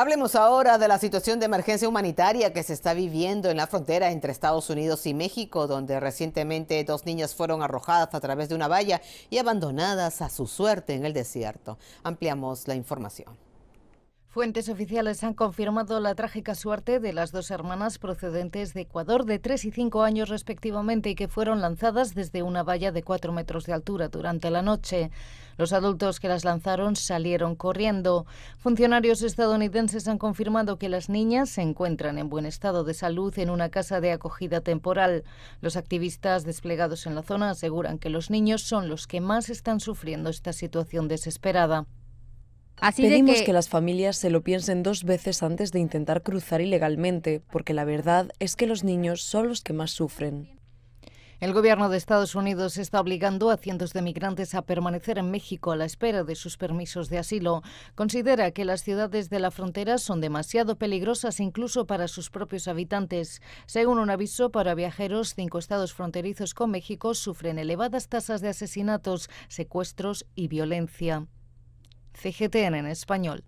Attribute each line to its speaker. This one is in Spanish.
Speaker 1: Hablemos ahora de la situación de emergencia humanitaria que se está viviendo en la frontera entre Estados Unidos y México, donde recientemente dos niñas fueron arrojadas a través de una valla y abandonadas a su suerte en el desierto. Ampliamos la información.
Speaker 2: Fuentes oficiales han confirmado la trágica suerte de las dos hermanas procedentes de Ecuador de 3 y 5 años respectivamente y que fueron lanzadas desde una valla de 4 metros de altura durante la noche. Los adultos que las lanzaron salieron corriendo. Funcionarios estadounidenses han confirmado que las niñas se encuentran en buen estado de salud en una casa de acogida temporal. Los activistas desplegados en la zona aseguran que los niños son los que más están
Speaker 3: sufriendo esta situación desesperada.
Speaker 4: Pedimos que... que las
Speaker 3: familias se lo piensen dos veces antes de intentar cruzar ilegalmente, porque la verdad es que los niños son los que más sufren. El gobierno de Estados Unidos está obligando a cientos de migrantes a
Speaker 2: permanecer en México a la espera de sus permisos de asilo. Considera que las ciudades de la frontera son demasiado peligrosas incluso para sus propios habitantes. Según un aviso para viajeros, cinco estados fronterizos con México sufren elevadas tasas de asesinatos, secuestros y violencia. CGTN en español.